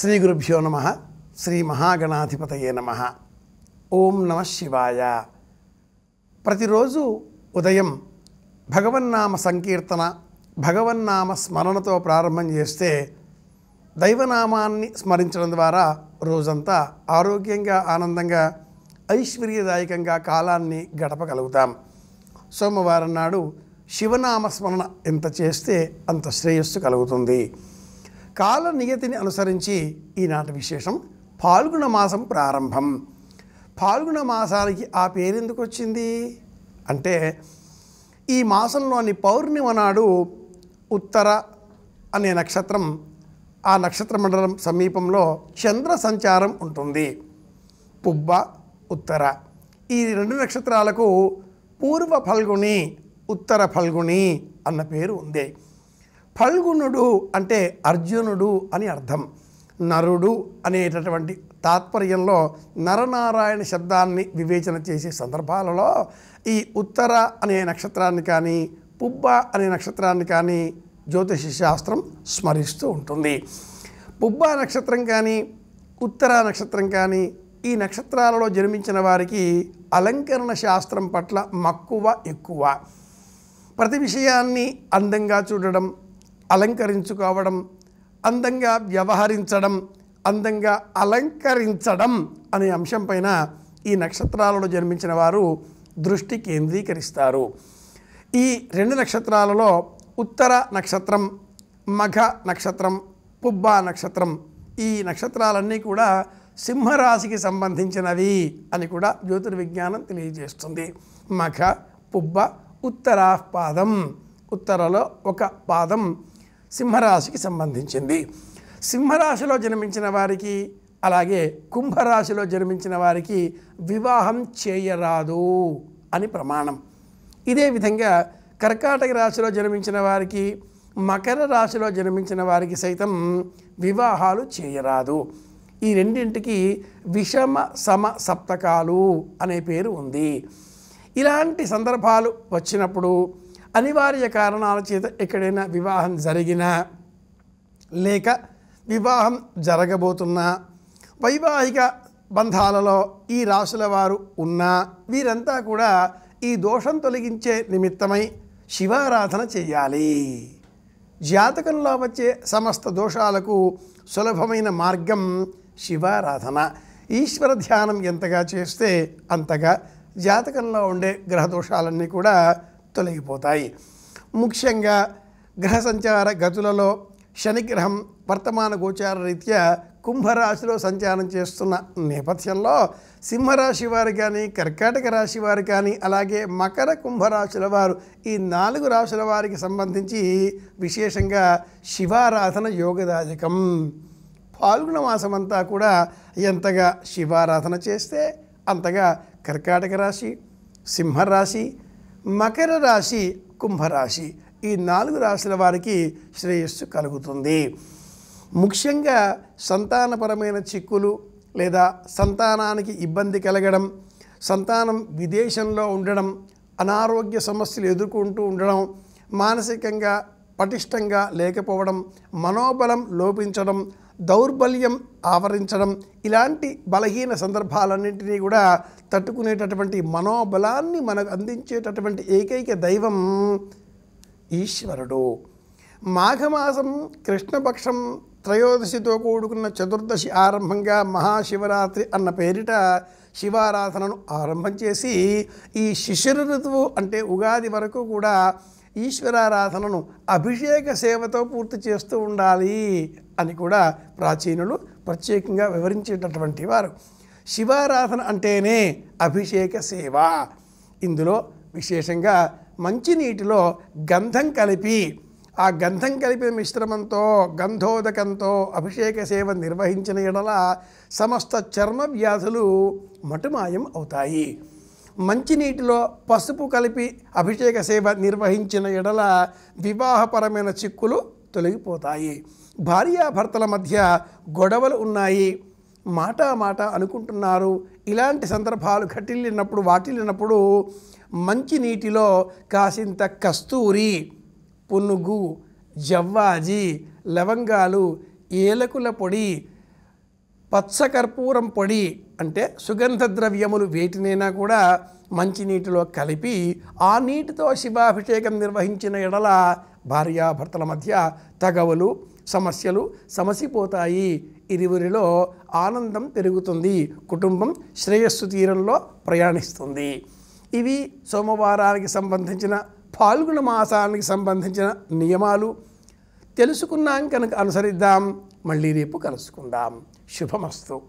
శ్రీ గురుభ్యో నమ శ్రీ మహాగణాధిపతయే నమ ఓం నమ శివాయ ప్రతిరోజు ఉదయం భగవన్నామ సంకీర్తన భగవన్నామ స్మరణతో ప్రారంభం చేస్తే దైవనామాన్ని స్మరించడం ద్వారా రోజంతా ఆరోగ్యంగా ఆనందంగా ఐశ్వర్యదాయకంగా కాలాన్ని గడపగలుగుతాం సోమవారం నాడు శివనామస్మరణ ఎంత చేస్తే అంత శ్రేయస్సు కలుగుతుంది కాల నియతిని అనుసరించి ఈనాటి విశేషం ఫాల్గుణ మాసం ప్రారంభం ఫాల్గుణ మాసానికి ఆ ఎందుకు వచ్చింది అంటే ఈ మాసంలోని పౌర్ణిమ నాడు ఉత్తర అనే నక్షత్రం ఆ నక్షత్ర మండలం సమీపంలో చంద్ర సంచారం ఉంటుంది పుబ్బ ఉత్తర ఈ రెండు నక్షత్రాలకు పూర్వ ఫల్గుని ఉత్తర ఫల్గుణి అన్న పేరు ఉంది ఫల్గుణుడు అంటే అర్జునుడు అని అర్థం నరుడు అనేటటువంటి తాత్పర్యంలో నరనారాయణ శబ్దాన్ని వివేచన చేసే సందర్భాలలో ఈ ఉత్తర అనే నక్షత్రాన్ని కానీ పుబ్బ అనే నక్షత్రాన్ని కానీ జ్యోతిష శాస్త్రం స్మరిస్తూ ఉంటుంది పుబ్బ నక్షత్రం కానీ ఉత్తర నక్షత్రం కానీ ఈ నక్షత్రాలలో జన్మించిన వారికి అలంకరణ శాస్త్రం పట్ల మక్కువ ఎక్కువ ప్రతి విషయాన్ని అందంగా చూడడం అలంకరించుకోవడం అందంగా వ్యవహరించడం అందంగా అలంకరించడం అనే అంశం ఈ నక్షత్రాలలో జన్మించిన వారు దృష్టి కేంద్రీకరిస్తారు ఈ రెండు నక్షత్రాలలో ఉత్తర నక్షత్రం మఘ నక్షత్రం పుబ్బ నక్షత్రం ఈ నక్షత్రాలన్నీ కూడా సింహరాశికి సంబంధించినవి అని కూడా జ్యోతిర్విజ్ఞానం తెలియజేస్తుంది మఘ పుబ్బ పాదం ఉత్తరలో ఒక పాదం సింహరాశికి సంబంధించింది సింహరాశిలో జన్మించిన వారికి అలాగే కుంభరాశిలో జన్మించిన వారికి వివాహం చేయరాదు అని ప్రమాణం ఇదే విధంగా కర్కాటక రాశిలో జన్మించిన వారికి మకర రాశిలో జన్మించిన వారికి సైతం వివాహాలు చేయరాదు ఈ రెండింటికి విషమ సమ సప్తకాలు అనే పేరు ఉంది ఇలాంటి సందర్భాలు వచ్చినప్పుడు అనివార్య కారణాల చేత ఎక్కడైనా వివాహం జరిగినా లేక వివాహం జరగబోతున్నా వైవాహిక బంధాలలో ఈ రాశుల వారు ఉన్నా వీరంతా కూడా ఈ దోషం తొలగించే నిమిత్తమై శివారాధన చేయాలి జాతకంలో వచ్చే సమస్త దోషాలకు సులభమైన మార్గం శివారాధన ఈశ్వర ధ్యానం ఎంతగా చేస్తే అంతగా జాతకంలో ఉండే గ్రహదోషాలన్నీ కూడా తొలగిపోతాయి ముఖ్యంగా గ్రహ సంచార గతులలో శనిగ్రహం వర్తమాన గోచార రీత్యా కుంభరాశిలో సంచారం చేస్తున్న నేపథ్యంలో సింహరాశి వారు కానీ కర్కాటక రాశి వారు కానీ అలాగే మకర కుంభరాశుల వారు ఈ నాలుగు రాశుల వారికి సంబంధించి విశేషంగా శివారాధన యోగదాయకం పాల్గొన మాసమంతా కూడా ఎంతగా శివారాధన చేస్తే అంతగా కర్కాటక రాశి సింహరాశి మకర రాశి కుంభరాశి ఈ నాలుగు రాశుల వారికి శ్రేయస్సు కలుగుతుంది ముఖ్యంగా సంతానపరమైన చిక్కులు లేదా సంతానానికి ఇబ్బంది కలగడం సంతానం విదేశంలో ఉండడం అనారోగ్య సమస్యలు ఎదుర్కొంటూ ఉండడం మానసికంగా పటిష్టంగా లేకపోవడం మనోబలం లోపించడం దౌర్బల్యం ఆవరించడం ఇలాంటి బలహీన సందర్భాలన్నింటినీ కూడా తట్టుకునేటటువంటి మనోబలాన్ని మనకు అందించేటటువంటి ఏకైక దైవం ఈశ్వరుడు మాఘమాసం కృష్ణపక్షం త్రయోదశితో కూడుకున్న చతుర్దశి ఆరంభంగా మహాశివరాత్రి అన్న పేరిట శివారాధనను ఆరంభం చేసి ఈ శిశిర ఋతువు అంటే ఉగాది వరకు కూడా ఈశ్వరారాధనను అభిషేక సేవతో పూర్తి చేస్తూ ఉండాలి అని కూడా ప్రాచీనులు ప్రత్యేకంగా వివరించేటటువంటి వారు శివారాధన అంటేనే అభిషేక సేవ ఇందులో విశేషంగా మంచినీటిలో గంధం కలిపి ఆ గంధం కలిపిన మిశ్రమంతో గంధోదకంతో అభిషేక సేవ నిర్వహించిన ఎడల సమస్త చర్మ వ్యాధులు మటుమాయం అవుతాయి మంచినీటిలో పసుపు కలిపి అభిషేక సేవ నిర్వహించిన ఎడల వివాహపరమైన చిక్కులు తొలగిపోతాయి భార్యాభర్తల మధ్య గొడవలు ఉన్నాయి మాట మాట అనుకుంటున్నారు ఇలాంటి సందర్భాలు కట్టిల్లినప్పుడు వాటిల్లినప్పుడు మంచినీటిలో కాసింత కస్తూరి పునుగు జవ్వాజీ లవంగాలు ఏలకుల పొడి పచ్చకర్పూరం పొడి అంటే సుగంధ ద్రవ్యములు వేటినైనా కూడా మంచినీటిలో కలిపి ఆ నీటితో శివాభిషేకం నిర్వహించిన ఎడల భార్యాభర్తల మధ్య తగవలు సమస్యలు సమసిపోతాయి ఇరువురిలో ఆనందం పెరుగుతుంది కుటుంబం శ్రేయస్సు తీరంలో ప్రయాణిస్తుంది ఇవి సోమవారానికి సంబంధించిన పాల్గొన మాసానికి సంబంధించిన నియమాలు తెలుసుకున్నాం కనుక అనుసరిద్దాం మళ్ళీ రేపు కలుసుకుందాం ശുഭമസ്തു